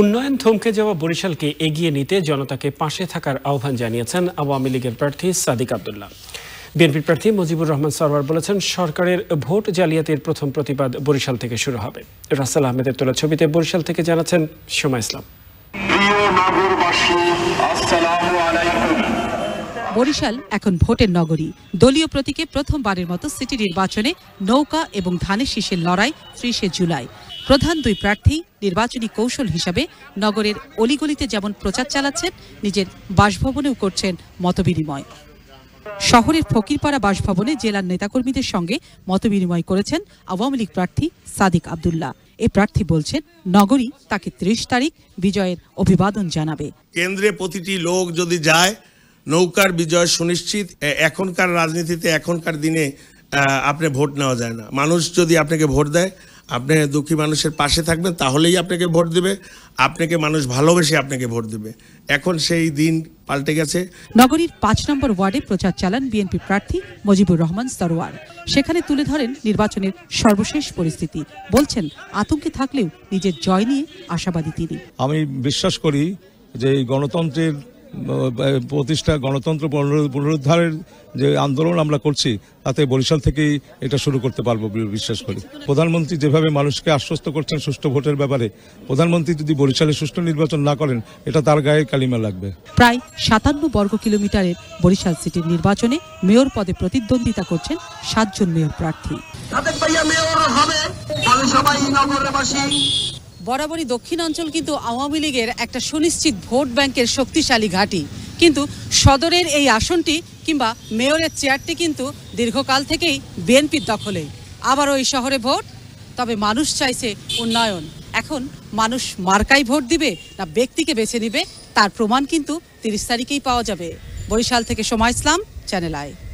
উন্নয়ন থমকে যাওয়া বরিশালকে এগিয়ে নিতে জনতাকে পাশে থাকার আহ্বান জানিয়েছেন আওয়ামী লীগের প্রার্থী সাদিক আবদুল্লাহ বিএনপির প্রার্থী মুজিবুর রহমান সরওয়ার বলেছেন সরকারের ভোট জালিয়াতির প্রথম প্রতিবাদ বরিশাল থেকে শুরু হবে রাসেল আহমেদের তোলা ছবিতে বরিশাল থেকে জানাচ্ছেন সোমা ইসলাম বরিশাল এখন ভোটের নগরী দলীয় প্রতীকে প্রথমবারের মতো সিটি নির্বাচনে নৌকা এবং ধানের শীষের লড়াই ত্রিশে জুলাই প্রধান দুই প্রার্থী নির্বাচনী কৌশল হিসাবে নগরের অলিগলিতে যেমন প্রচার চালাচ্ছেন নিজের বাসভবনেও করছেন মতবিনিময় শহরের ফকিরপাড়া বাসভবনে জেলার নেতাকর্মীদের সঙ্গে মতবিনিময় করেছেন আওয়ামী লীগ প্রার্থী সাদিক আবদুল্লাহ এ প্রার্থী বলছেন নগরী তাকে ত্রিশ তারিখ বিজয়ের অভিবাদন জানাবে কেন্দ্রে প্রতিটি লোক যদি যায় নৌকার বিজয় সুনিশ্চিত এখনকার রাজনীতিতে এখনকার দিনে আপনি ভোট নেওয়া যায় না মানুষ যদি আপনাকে ভোট দেয় আপনি দুঃখী মানুষের পাশে থাকবেন তাহলেই আপনাকে ভোট দেবে আপনাকে মানুষ ভালোবেসে আপনাকে ভোট দেবে এখন সেই দিন পাল্টে গেছে নগরীর পাঁচ নম্বর ওয়ার্ডে প্রচার চালান বিএনপি প্রার্থী মজিবুর রহমান সরোয়ার সেখানে তুলে ধরেন নির্বাচনের সর্বশেষ পরিস্থিতি বলছেন আতঙ্কে থাকলেও নিজের জয় নিয়ে আশাবাদী তিনি আমি বিশ্বাস করি যে গণতন্ত্রের প্রতিষ্ঠা গণতন্ত্র পুনরুদ্ধারের যে আন্দোলন আমরা করছি তাতে বরিশাল থেকেই এটা শুরু করতে পারবো বিশ্বাস করি প্রধানমন্ত্রী যেভাবে মানুষকে আশ্বস্ত করছেন সুষ্ঠু ভোটের ব্যাপারে প্রধানমন্ত্রী যদি বরিশালে সুষ্ঠু নির্বাচন না করেন এটা তার গায়ে কালিমা লাগবে প্রায় সাতান্ন বর্গ কিলোমিটারের বরিশাল সিটির নির্বাচনে মেয়র পদে প্রতিদ্বন্দ্বিতা করছেন সাতজন মেয়র প্রার্থী বরাবরই দক্ষিণাঞ্চল কিন্তু আওয়ামী লীগের একটা সুনিশ্চিত ভোট ব্যাংকের শক্তিশালী ঘাঁটি কিন্তু সদরের এই আসনটি কিংবা মেয়রের চেয়ারটি কিন্তু দীর্ঘকাল থেকেই বিএনপির দখলে আবারও ওই শহরে ভোট তবে মানুষ চাইছে উন্নয়ন এখন মানুষ মার্কাই ভোট দিবে না ব্যক্তিকে বেছে নিবে তার প্রমাণ কিন্তু তিরিশ তারিখেই পাওয়া যাবে বরিশাল থেকে সময় ইসলাম চ্যানেল আয়